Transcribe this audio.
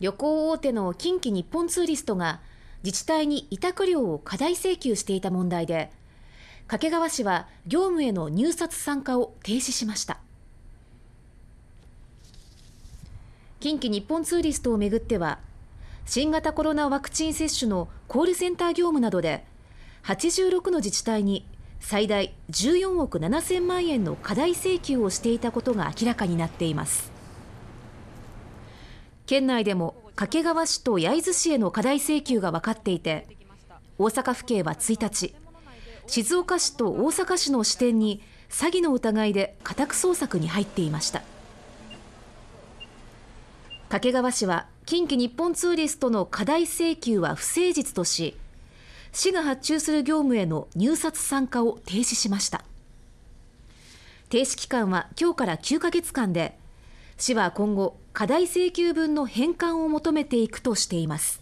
旅行大手の近畿日本ツーリストが自治体に委託料を過大請求していた問題で掛川市は業務への入札参加を停止しました近畿日本ツーリストをめぐっては新型コロナワクチン接種のコールセンター業務などで86の自治体に最大14億7000万円の過大請求をしていたことが明らかになっています県内でも掛川市と焼津市への課題請求が分かっていて大阪府警は1日静岡市と大阪市の支店に詐欺の疑いで家宅捜索に入っていました掛川市は近畿日本ツーリストの課題請求は不誠実とし市が発注する業務への入札参加を停止しました停止期間は今日から9ヶ月間で市は今後過大請求分の返還を求めていくとしています